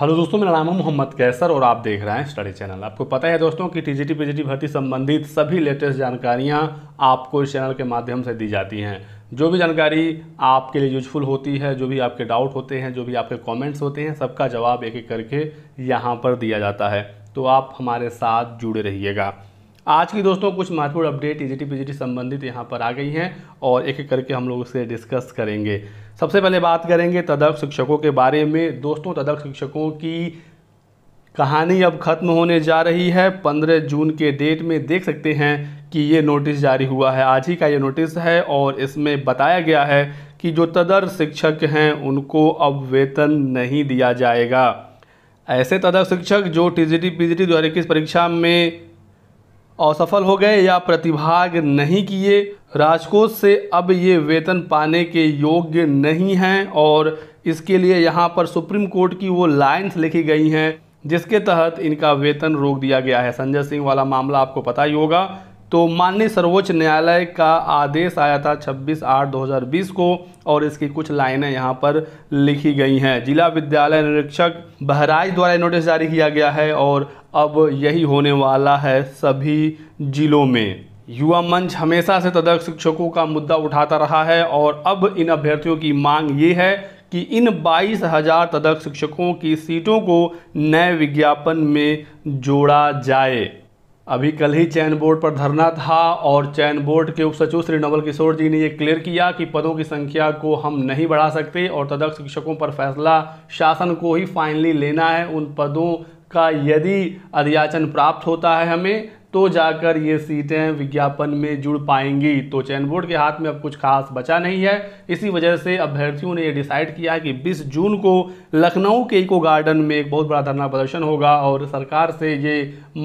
hello दोस्तों मेरा नाम है मोहम्मद कैसर और आप देख रहे हैं स्टडी चैनल आपको पता है दोस्तों कि टीजीटी पीजीटी भर्ती संबंधित सभी लेटेस्ट जानकारियां आपको इस चैनल के माध्यम से दी जाती हैं जो भी जानकारी आपके लिए यूजफुल होती है जो भी आपके डाउट होते हैं जो भी आपके कमेंट्स होते हैं सबका जवाब एक एक करके यहाँ पर दिया जाता है तो आप हमारे साथ जुड़े रहिएगा आज की दोस्तों कुछ महत्वपूर्ण अपडेट ई जी टी संबंधित यहाँ पर आ गई हैं और एक एक करके हम लोग उसे डिस्कस करेंगे सबसे पहले बात करेंगे तदर्क शिक्षकों के बारे में दोस्तों तदर्क शिक्षकों की कहानी अब ख़त्म होने जा रही है 15 जून के डेट में देख सकते हैं कि ये नोटिस जारी हुआ है आज ही का ये नोटिस है और इसमें बताया गया है कि जो तदर शिक्षक हैं उनको अब वेतन नहीं दिया जाएगा ऐसे तदर शिक्षक जो T G T P G T दो परीक्षा में असफल हो गए या प्रतिभाग नहीं किए राजकोष से अब ये वेतन पाने के योग्य नहीं हैं और इसके लिए यहाँ पर सुप्रीम कोर्ट की वो लाइन्स लिखी गई हैं जिसके तहत इनका वेतन रोक दिया गया है संजय सिंह वाला मामला आपको पता ही होगा तो माननीय सर्वोच्च न्यायालय का आदेश आया था 26 आठ 2020 को और इसकी कुछ लाइनें यहाँ पर लिखी गई हैं जिला विद्यालय निरीक्षक बहराइच द्वारा नोटिस जारी किया गया है और अब यही होने वाला है सभी जिलों में युवा मंच हमेशा से तदर्थ शिक्षकों का मुद्दा उठाता रहा है और अब इन अभ्यर्थियों की मांग ये है कि इन बाईस हजार तदर्थ शिक्षकों की सीटों को नए विज्ञापन में जोड़ा जाए अभी कल ही चयन बोर्ड पर धरना था और चयन बोर्ड के उप सचिव श्री नवल किशोर जी ने ये क्लियर किया कि पदों की संख्या को हम नहीं बढ़ा सकते और तदर्थ शिक्षकों पर फैसला शासन को ही फाइनली लेना है उन पदों का यदि अधियाचन प्राप्त होता है हमें तो जाकर ये सीटें विज्ञापन में जुड़ पाएंगी तो चयन बोर्ड के हाथ में अब कुछ खास बचा नहीं है इसी वजह से अभ्यर्थियों ने ये डिसाइड किया है कि 20 जून को लखनऊ के इको गार्डन में एक बहुत बड़ा धरना प्रदर्शन होगा और सरकार से ये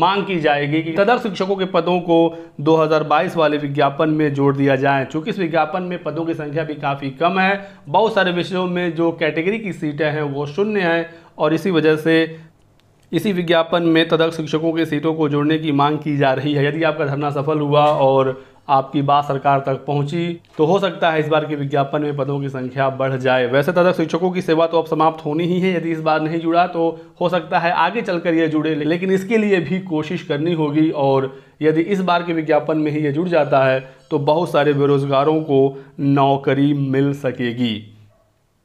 मांग की जाएगी कि सदर शिक्षकों के पदों को 2022 वाले विज्ञापन में जोड़ दिया जाए चूँकि इस विज्ञापन में पदों की संख्या भी काफ़ी कम है बहुत सारे विषयों में जो कैटेगरी की सीटें हैं वो शून्य हैं और इसी वजह से इसी विज्ञापन में तदक शिक्षकों के सीटों को जोड़ने की मांग की जा रही है यदि आपका धरना सफल हुआ और आपकी बात सरकार तक पहुंची तो हो सकता है इस बार के विज्ञापन में पदों की संख्या बढ़ जाए वैसे तदक शिक्षकों की सेवा तो अब समाप्त होनी ही है यदि इस बार नहीं जुड़ा तो हो सकता है आगे चलकर ये जुड़े लेकिन इसके लिए भी कोशिश करनी होगी और यदि इस बार के विज्ञापन में ही ये जुड़ जाता है तो बहुत सारे बेरोजगारों को नौकरी मिल सकेगी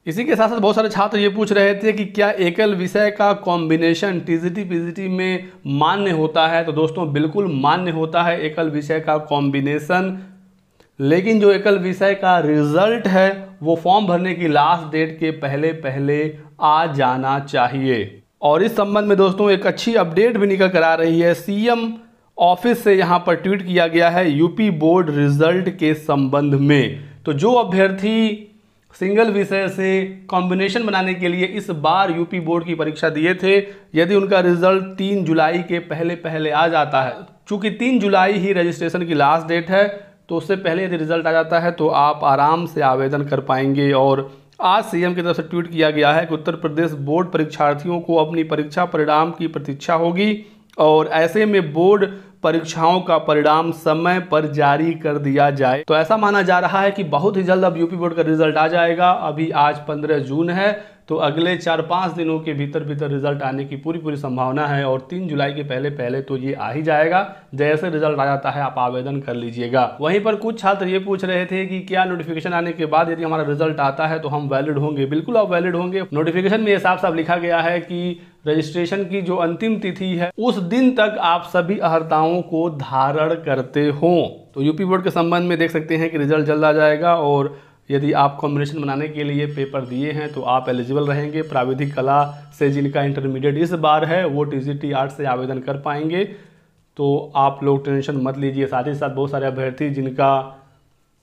इसी के साथ साथ बहुत सारे छात्र ये पूछ रहे थे कि क्या एकल विषय का कॉम्बिनेशन टीजीटी पीजीटी में मान्य होता है तो दोस्तों बिल्कुल मान्य होता है एकल विषय का कॉम्बिनेशन लेकिन जो एकल विषय का रिजल्ट है वो फॉर्म भरने की लास्ट डेट के पहले पहले आ जाना चाहिए और इस संबंध में दोस्तों एक अच्छी अपडेट भी निकल कर आ रही है सीएम ऑफिस से यहाँ पर ट्वीट किया गया है यूपी बोर्ड रिजल्ट के संबंध में तो जो अभ्यर्थी सिंगल विषय से कॉम्बिनेशन बनाने के लिए इस बार यूपी बोर्ड की परीक्षा दिए थे यदि उनका रिजल्ट तीन जुलाई के पहले पहले आ जाता है चूँकि तीन जुलाई ही रजिस्ट्रेशन की लास्ट डेट है तो उससे पहले यदि रिजल्ट आ जाता है तो आप आराम से आवेदन कर पाएंगे और आज सीएम की तरफ से ट्वीट किया गया है कि उत्तर प्रदेश बोर्ड परीक्षार्थियों को अपनी परीक्षा परिणाम की प्रतीक्षा होगी और ऐसे में बोर्ड परीक्षाओं का परिणाम समय पर जारी कर दिया जाए तो ऐसा माना जा रहा है कि बहुत ही जल्द अब यूपी बोर्ड का रिजल्ट आ जाएगा अभी आज पंद्रह जून है तो अगले चार पाँच दिनों के भीतर भीतर रिजल्ट आने की पूरी पूरी संभावना है और तीन जुलाई के पहले पहले तो ये आ ही जाएगा जैसे रिजल्ट आ जाता है आप आवेदन कर लीजिएगा वहीं पर कुछ छात्र ये पूछ रहे थे कि क्या नोटिफिकेशन आने के बाद यदि हमारा रिजल्ट आता है तो हम वैलिड होंगे बिल्कुल आप वैलिड होंगे नोटिफिकेशन में साफ साफ लिखा गया है कि रजिस्ट्रेशन की जो अंतिम तिथि है उस दिन तक आप सभी अहर्ताओं को धारण करते हो तो यूपी बोर्ड के संबंध में देख सकते हैं कि रिजल्ट जल्द आ जाएगा और यदि आप कॉम्बिनेशन बनाने के लिए पेपर दिए हैं तो आप एलिजिबल रहेंगे प्राविधिक कला से जिनका इंटरमीडिएट इस बार है वो टी जी टी आर्ट से आवेदन कर पाएंगे तो आप लोग टेंशन मत लीजिए साथ ही साथ बहुत सारे अभ्यर्थी जिनका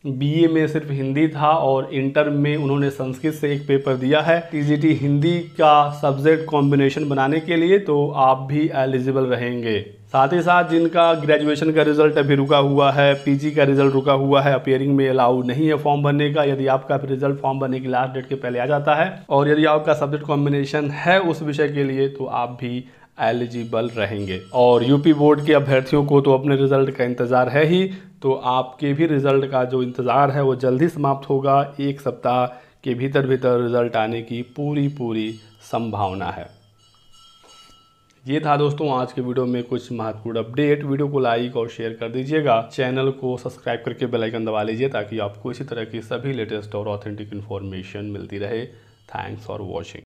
बीए में सिर्फ हिंदी था और इंटर में उन्होंने संस्कृत से एक पेपर दिया है टी हिंदी का सब्जेक्ट कॉम्बिनेशन बनाने के लिए तो आप भी एलिजिबल रहेंगे साथ ही साथ जिनका ग्रेजुएशन का रिजल्ट अभी रुका हुआ है पीजी का रिजल्ट रुका हुआ है अपेयरिंग में अलाउ नहीं है फॉर्म भरने का यदि आपका रिजल्ट फॉर्म भरने की लास्ट डेट के पहले आ जाता है और यदि आपका सब्जेक्ट कॉम्बिनेशन है उस विषय के लिए तो आप भी एलिजिबल रहेंगे और यूपी बोर्ड के अभ्यर्थियों को तो अपने रिजल्ट का इंतज़ार है ही तो आपके भी रिजल्ट का जो इंतज़ार है वो जल्दी समाप्त होगा एक सप्ताह के भीतर भीतर रिजल्ट आने की पूरी पूरी संभावना है ये था दोस्तों आज के वीडियो में कुछ महत्वपूर्ण अपडेट वीडियो को लाइक और शेयर कर दीजिएगा चैनल को सब्सक्राइब करके बेल आइकन दबा लीजिए ताकि आपको इसी तरह की सभी लेटेस्ट और ऑथेंटिक इन्फॉर्मेशन मिलती रहे थैंक्स फॉर वॉचिंग